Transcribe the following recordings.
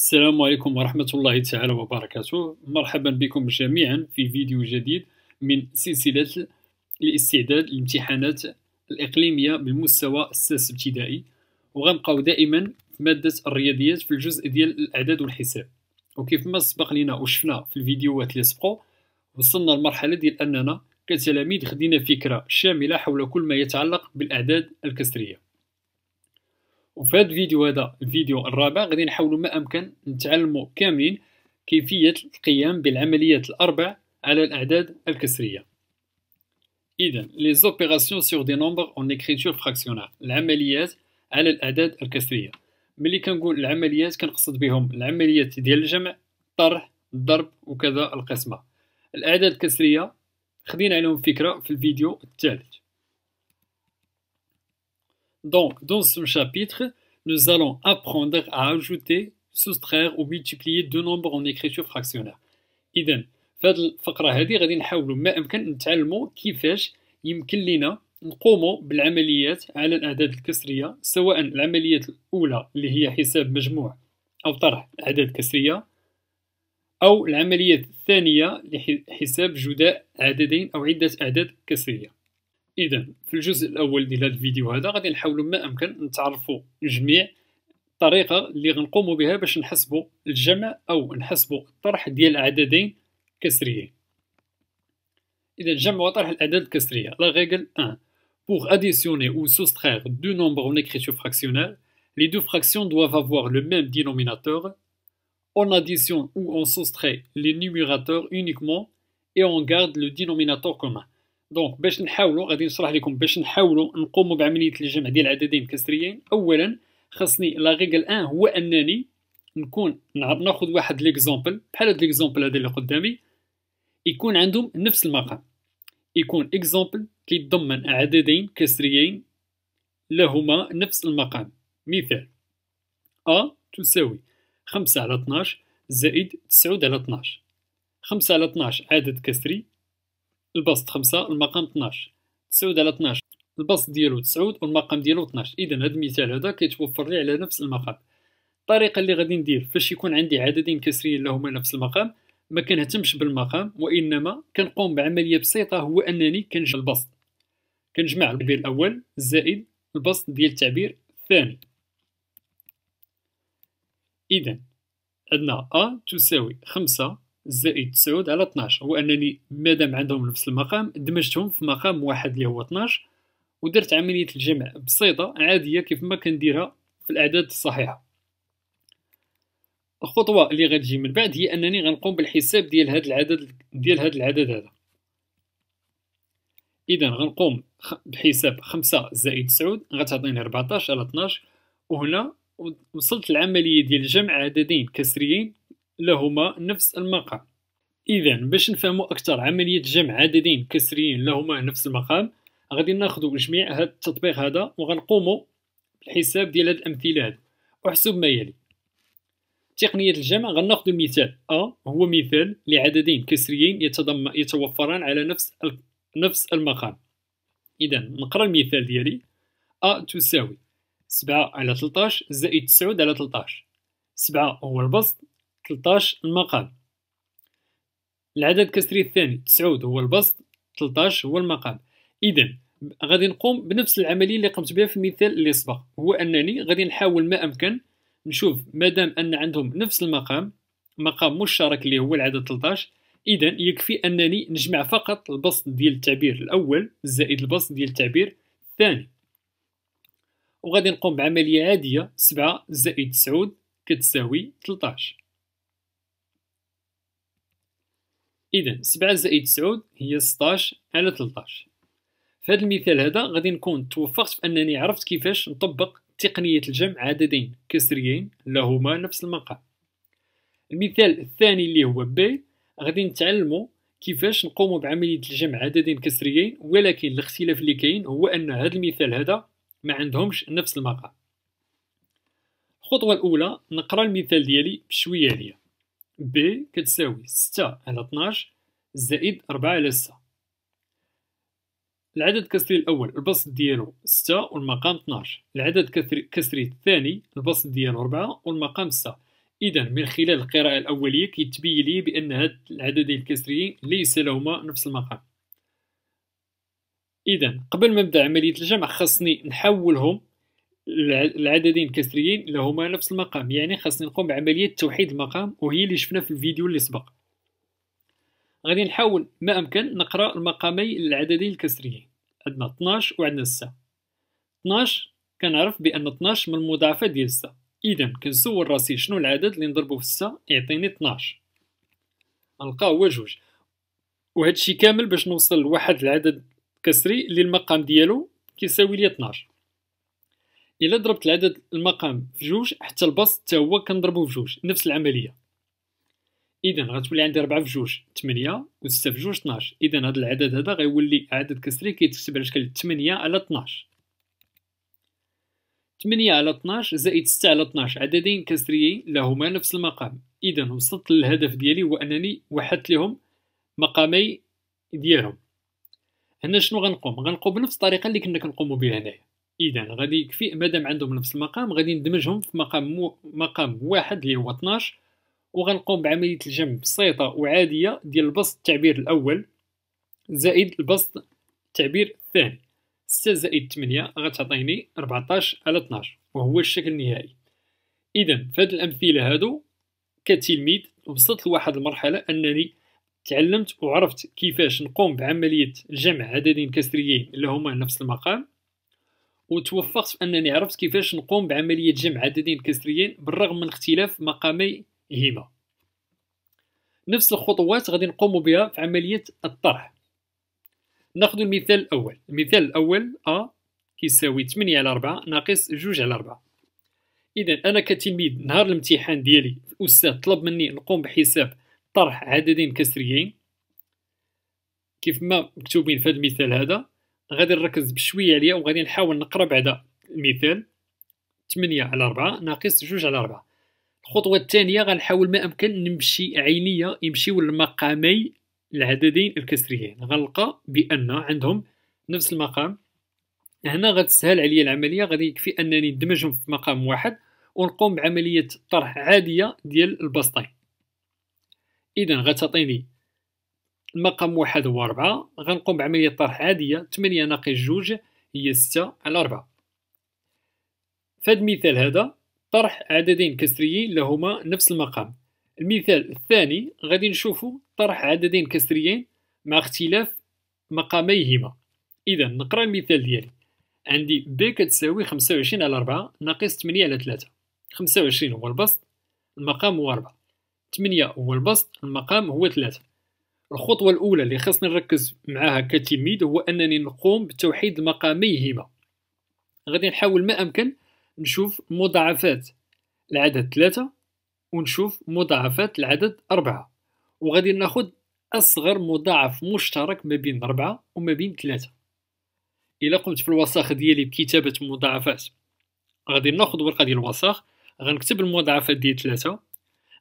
السلام عليكم ورحمة الله تعالى وبركاته مرحبا بكم جميعا في فيديو جديد من سلسلة الاستعداد للامتحانات الإقليمية بالمستوى السادس ابتدائي وغنبقاو دائما في مادة الرياضيات في الجزء ديال الأعداد والحساب وكيف ما سبق لنا وشفنا في الفيديوهات اللي سبقوا وصلنا لمرحلة ديال أننا كتلاميذ خدينا فكرة شاملة حول كل ما يتعلق بالأعداد الكسرية وفي هذا الفيديو هذا الفيديو الرابع غادي نحاولوا ما امكن نتعلموا كاملين كيفيه القيام بالعمليات الاربع على الاعداد الكسريه اذا لي زوبيراسيون سور دي نومبر اون اكريتور فراكسيونال العمليات على الاعداد الكسريه ملي كنقول العمليات كنقصد بهم العمليات ديال الجمع الطرح الضرب وكذا القسمه الاعداد الكسريه خدينا عليهم فكره في الفيديو التالي Donc, dans ce chapitre, nous allons apprendre à ajouter, soustraire ou multiplier deux nombres en écriture fractionnaire. إذا في هذه الفقرة هذه غادي نحاولوا ما أمكن نتعلموا كيفاش يمكن لنا نقوموا بالعمليات على الأعداد الكسرية سواء العملية الأولى اللي هي حساب مجموع أو طرح أعداد كسرية أو العملية الثانية لحساب جداء عددين أو عدة أعداد كسرية اذا في الجزء الاول ديال هذا الفيديو هذا غادي نحاولوا ما امكن نتعرفوا جميع الطريقه اللي غنقوموا بها باش نحسبوا الجمع او نحسبوا الطرح ديال عددين كسريين اذا الجمع وطرح الاعداد الكسريه لا ريغل 1 pour additionner ou soustraire deux nombres en écriture fractionnelle les deux fractions doivent avoir le même dénominateur on additionne ou on soustrait les numérateurs uniquement et on garde le dénominateur commun دونك باش نحاولوا غادي نشرح لكم باش نحاولوا نقوموا بعمليه الجمع ديال العددين كسريين اولا خاصني لا ريغل 1 هو انني نكون ناخذ واحد ليكزامبل بحال هاد ليكزامبل هذا اللي قدامي يكون عندهم نفس المقام يكون اكزامبل كيتضمن عددين كسريين لهما نفس المقام مثال ا تساوي 5 على 12 زائد 9 على 12 5 على 12 عدد كسري البسط 5 المقام 12 تسعود على 12 البسط ديالو تسعود والمقام ديالو 12 اذا هذا المثال هذا كيتوفر لي على نفس المقام الطريقه اللي غادي ندير فاش يكون عندي عددين كسريين لهما نفس المقام ما كنهتمش بالمقام وانما كنقوم بعمليه بسيطه هو انني كنجمع البسط كنجمع التعبير الاول زائد البسط ديال التعبير الثاني اذا عندنا ا تساوي 5 زائد 9 على 12 هو انني مادام عندهم نفس المقام دمجتهم في مقام واحد اللي هو 12 ودرت عمليه الجمع بسيطه عاديه كيف ما كنديرها في الاعداد الصحيحه الخطوه اللي غتجي من بعد هي انني غنقوم بالحساب ديال هذا العدد ديال هذا العدد هذا اذا غنقوم بحساب 5 زائد 9 غتعطيني 14 على 12 وهنا وصلت العمليه ديال جمع عددين كسريين لهما نفس المقام اذا باش نفهموا اكثر عمليه جمع عددين كسريين لهما نفس المقام غادي ناخذ جميع هذا التطبيق هذا وغنقوموا بالحساب ديال هاد الامثله هادو احسب ما يلي تقنيه الجمع غناخذ المثال ا هو مثال لعددين كسريين يتضمن يتوفران على نفس نفس المقام اذا نقرا المثال ديالي ا تساوي 7 على 13 زائد 9 على 13 7 هو البسط 13 المقام العدد الكسري الثاني 9 هو البسط 13 هو المقام اذا غادي نقوم بنفس العمليه اللي قمت بها في المثال اللي سبق هو انني غادي نحاول ما امكن نشوف مادام ان عندهم نفس المقام مقام مشترك اللي هو العدد 13 اذا يكفي انني نجمع فقط البسط ديال التعبير الاول زائد البسط ديال التعبير الثاني وغادي نقوم بعمليه عاديه 7 زائد 9 كتساوي 13 إذا سبعة زائد تسعود هي ستاش على تلطاش في هذا المثال هذا غادي نكون توفقت في أنني عرفت كيفاش نطبق تقنية الجمع عددين كسريين لهما نفس المقام المثال الثاني اللي هو ب غادي نتعلمو كيفاش نقومو بعملية الجمع عددين كسريين ولكن الاختلاف اللي كاين هو أن هذا المثال هذا ما عندهمش نفس المقام الخطوة الأولى نقرأ المثال ديالي بشوية عليا ب كتساوي ستة على طناش زائد ربعة على ستة العدد كسري الأول البسط ديالو ستة والمقام طناش العدد كسري الثاني البسط ديالو ربعة والمقام ستة إذا من خلال القراءة الأولية كيتبين لي بأن هاد العددين الكسريين ليس لهما نفس المقام إذا قبل ما نبدأ عملية الجمع خاصني نحولهم العددين الكسريين اللي هما نفس المقام يعني خاصني نقوم بعمليه توحيد المقام وهي اللي شفنا في الفيديو اللي سبق غادي نحاول ما امكن نقرا المقامي العددين الكسريين عندنا 12 وعندنا 6 12 كنعرف بان 12 من المضاعفه ديال 6 اذا كنسول راسي شنو العدد اللي نضربه في 6 يعطيني 12 نلقاه هو جوج وهذا الشيء كامل باش نوصل لواحد العدد كسري اللي المقام ديالو كيساوي لي 12 الا ضربت العدد المقام في جوج حتى الباص حتى هو كنضربو في جوج نفس العمليه اذا غتولي عندي 4 في جوج 8 و6 في جوج 12 اذا هذا العدد هذا غيولي عدد كسري كيتكتب على شكل 8 على 12 8 على 12 زائد 6 على 12 عددين كسريين لهما نفس المقام اذا وصلت للهدف ديالي هو انني وحدت لهم مقامي ديالهم هنا شنو غنقوم غنقوم بنفس الطريقه اللي كنا كنقوموا بها هنايا اذا غادي يكفي مادام عندهم نفس المقام غادي ندمجهم في مقام مو مقام واحد اللي هو 12 وغنقوم بعمليه الجمع بسيطه وعاديه ديال البسط التعبير الاول زائد البسط التعبير الثاني 6 زائد 8 غتعطيني 14 على 12 وهو الشكل النهائي اذا في هذه الامثله هادو كتلميذ وصلت لواحد المرحله انني تعلمت وعرفت كيفاش نقوم بعمليه جمع عددين كسريين اللي هما نفس المقام وتوفقت في انني عرفت كيفاش نقوم بعمليه جمع عددين كسريين بالرغم من اختلاف مقامي هما نفس الخطوات غادي نقوم بها في عمليه الطرح ناخذ المثال الاول المثال الاول ا كيساوي 8 على 4 ناقص 2 على 4 اذا انا كتلميذ نهار الامتحان ديالي الاستاذ طلب مني نقوم بحساب طرح عددين كسريين كيف ما مكتوبين في هذا المثال هذا غادي نركز بشويه عليا وغادي نحاول نقرا بعدا المثال 8 على 4 ناقص 2 على 4 الخطوه الثانيه غنحاول ما امكن نمشي عينيه يمشيو لمقامي العددين الكسريين غنلقى بان عندهم نفس المقام هنا غتسهل عليا العمليه غادي يكفي انني ندمجهم في مقام واحد ونقوم بعمليه طرح عاديه ديال البسطين اذا غتعطيني المقام واحد هو ربعة غنقوم بعملية طرح عادية تمنية ناقص جوج هي ستة على ربعة فهاد المثال هذا طرح عددين كسريين لهما نفس المقام المثال الثاني غادي نشوفو طرح عددين كسريين مع اختلاف مقاميهما اذا نقرا المثال ديالي عندي ب كتساوي 25 على 4 ناقص 8 على 3 25 هو البسط المقام هو 4 8 هو البسط المقام هو 3 الخطوه الاولى اللي خاصني نركز معاها كتلميذ هو انني نقوم بتوحيد مقاميهما غادي نحاول ما امكن نشوف مضاعفات العدد ثلاثة ونشوف مضاعفات العدد أربعة وغادي ناخد أصغر مضاعف مشترك ما بين أربعة وما بين ثلاثة إلا قمت في الوساخ ديالي بكتابة مضاعفات غادي ناخد ورقة ديال الوساخ غنكتب المضاعفات ديال ثلاثة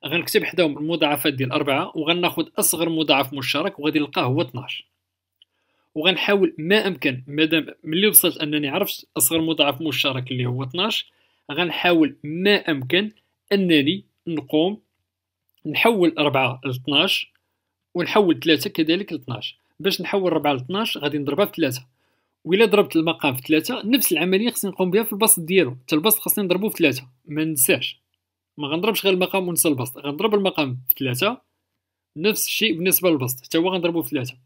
غنكتب حداهم المضاعفات ديال أربعة وغناخد أصغر مضاعف مشترك وغادي نلقاه هو 12 وغنحاول ما أمكن مادام ملي وصلت أنني عرفت أصغر مضاعف مشترك اللي هو 12 غنحاول ما أمكن أنني نقوم نحول 4 ل 12 ونحول 3 كذلك ل 12 باش نحول 4 ل 12 غادي نضربها في 3 وإلا ضربت المقام في 3 نفس العمليه خصني نقوم بها في البسط ديالو حتى البسط خصني نضربو في 3 ما ننساش ما غنضربش غير المقام ونسى البسط غنضرب المقام في ثلاثة نفس الشيء بالنسبة للبسط حتى هو غنضربو في ثلاثة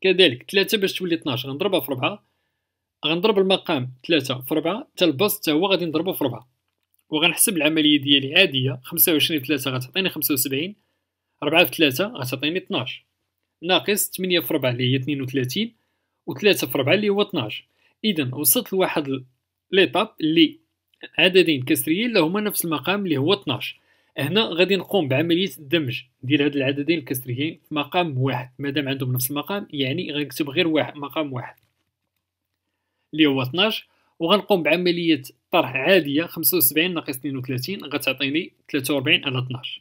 كذلك ثلاثة باش تولي 12 غنضربها في ربعة غنضرب المقام ثلاثة في ربعة حتى البسط حتى هو غادي نضربو في ربعة وغنحسب العملية ديالي عادية 25 في 3 غتعطيني 75 4 في 3 غتعطيني 12 ناقص 8 في 4 اللي هي 32 و3 في 4 اللي هو 12 اذا وصلت لواحد ليطاب اللي عددين كسريين لهما نفس المقام اللي هو 12 هنا غادي نقوم بعمليه الدمج ديال هاد العددين الكسريين في مقام واحد مادام عندهم نفس المقام يعني غنكتب غير واحد مقام واحد اللي هو 12 وغنقوم بعمليه طرح عاديه 75 ناقص 32 غتعطيني 43 على 12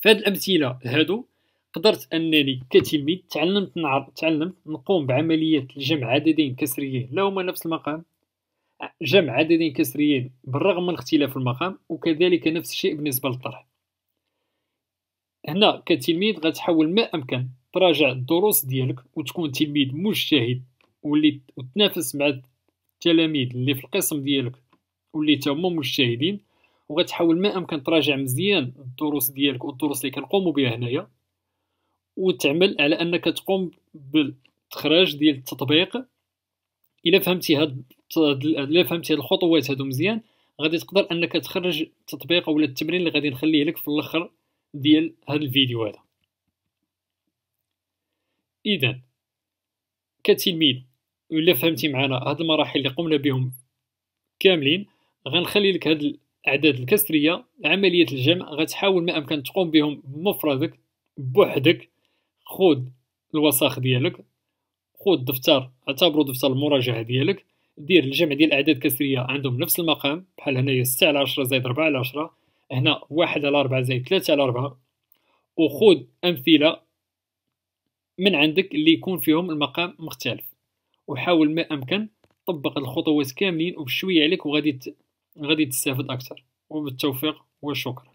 في هاد الامثله هادو قدرت انني كتلميذ تعلمت نعرف تعلمت نقوم بعمليه جمع عددين كسريين لهما نفس المقام جمع عددين كسريين بالرغم من اختلاف المقام وكذلك نفس الشيء بالنسبة للطرح هنا كتلميذ غتحاول ما أمكن تراجع الدروس ديالك وتكون تلميذ مجتهد واللي وتنافس مع التلاميذ اللي في القسم ديالك واللي تا هما مجتهدين وغتحاول ما امكن تراجع مزيان الدروس ديالك والدروس اللي كنقوموا بها هنايا وتعمل على انك تقوم بالتخراج ديال التطبيق الا فهمتي هاد الا فهمتي هاد الخطوات هادو مزيان غادي تقدر انك تخرج التطبيق ولا التمرين اللي غادي نخليه لك في الاخر ديال هاد الفيديو هذا اذا كتلميذ ولا فهمتي معنا هاد المراحل اللي قمنا بهم كاملين غنخلي لك هاد الاعداد الكسريه عمليه الجمع غتحاول ما امكن تقوم بهم بمفردك بوحدك خود الوساخ ديالك خذ دفتر اعتبره دفتر المراجعه ديالك دير الجمع ديال الاعداد الكسريه عندهم نفس المقام بحال هنايا 6 على 10 زائد 4 على 10 هنا 1 على 4 زائد 3 على 4 وخذ امثله من عندك اللي يكون فيهم المقام مختلف وحاول ما امكن طبق الخطوات كاملين وبشويه عليك وغادي ت... غادي تستافد اكثر وبالتوفيق وشكرا